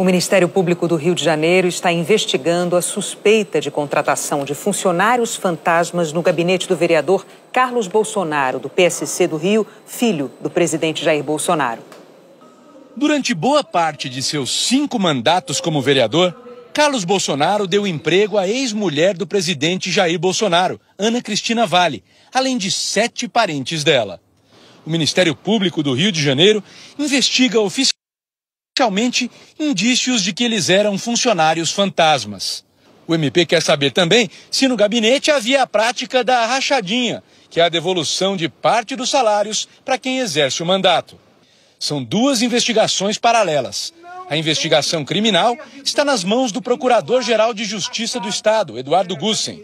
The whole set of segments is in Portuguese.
O Ministério Público do Rio de Janeiro está investigando a suspeita de contratação de funcionários fantasmas no gabinete do vereador Carlos Bolsonaro, do PSC do Rio, filho do presidente Jair Bolsonaro. Durante boa parte de seus cinco mandatos como vereador, Carlos Bolsonaro deu emprego à ex-mulher do presidente Jair Bolsonaro, Ana Cristina Vale, além de sete parentes dela. O Ministério Público do Rio de Janeiro investiga oficialmente realmente indícios de que eles eram funcionários fantasmas. O MP quer saber também se no gabinete havia a prática da rachadinha, que é a devolução de parte dos salários para quem exerce o mandato. São duas investigações paralelas. A investigação criminal está nas mãos do Procurador-Geral de Justiça do Estado, Eduardo Gussen.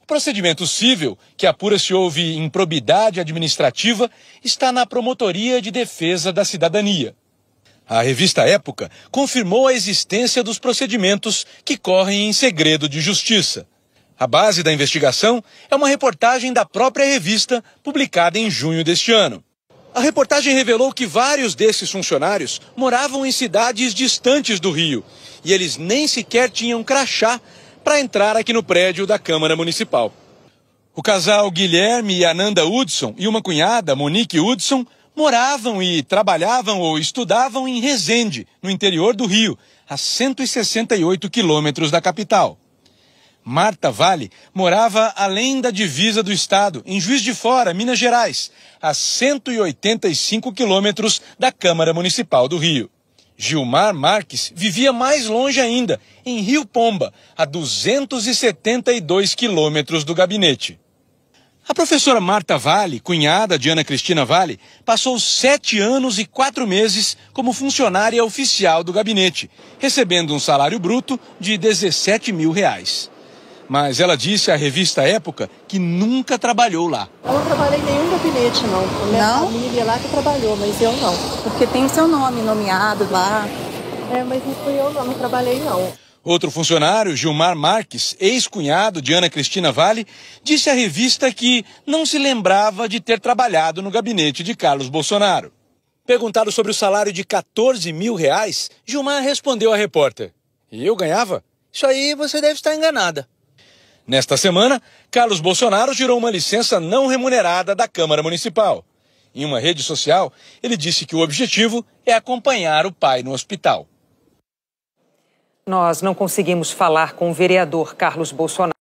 O procedimento civil, que apura se houve improbidade administrativa, está na Promotoria de Defesa da Cidadania. A revista Época confirmou a existência dos procedimentos que correm em segredo de justiça. A base da investigação é uma reportagem da própria revista, publicada em junho deste ano. A reportagem revelou que vários desses funcionários moravam em cidades distantes do Rio e eles nem sequer tinham crachá para entrar aqui no prédio da Câmara Municipal. O casal Guilherme e Ananda Hudson e uma cunhada, Monique Hudson, moravam e trabalhavam ou estudavam em Resende, no interior do Rio, a 168 quilômetros da capital. Marta Vale morava além da divisa do estado, em Juiz de Fora, Minas Gerais, a 185 quilômetros da Câmara Municipal do Rio. Gilmar Marques vivia mais longe ainda, em Rio Pomba, a 272 quilômetros do gabinete. A professora Marta Vale, cunhada de Ana Cristina Vale, passou sete anos e quatro meses como funcionária oficial do gabinete, recebendo um salário bruto de 17 mil reais. Mas ela disse à revista Época que nunca trabalhou lá. Eu não trabalhei em nenhum gabinete, não. A minha não? família lá que trabalhou, mas eu não. Porque tem seu nome nomeado lá. É, mas não fui eu, não, não trabalhei, não. Outro funcionário, Gilmar Marques, ex-cunhado de Ana Cristina Vale, disse à revista que não se lembrava de ter trabalhado no gabinete de Carlos Bolsonaro. Perguntado sobre o salário de 14 mil reais, Gilmar respondeu à repórter: E eu ganhava? Isso aí você deve estar enganada. Nesta semana, Carlos Bolsonaro girou uma licença não remunerada da Câmara Municipal. Em uma rede social, ele disse que o objetivo é acompanhar o pai no hospital. Nós não conseguimos falar com o vereador Carlos Bolsonaro.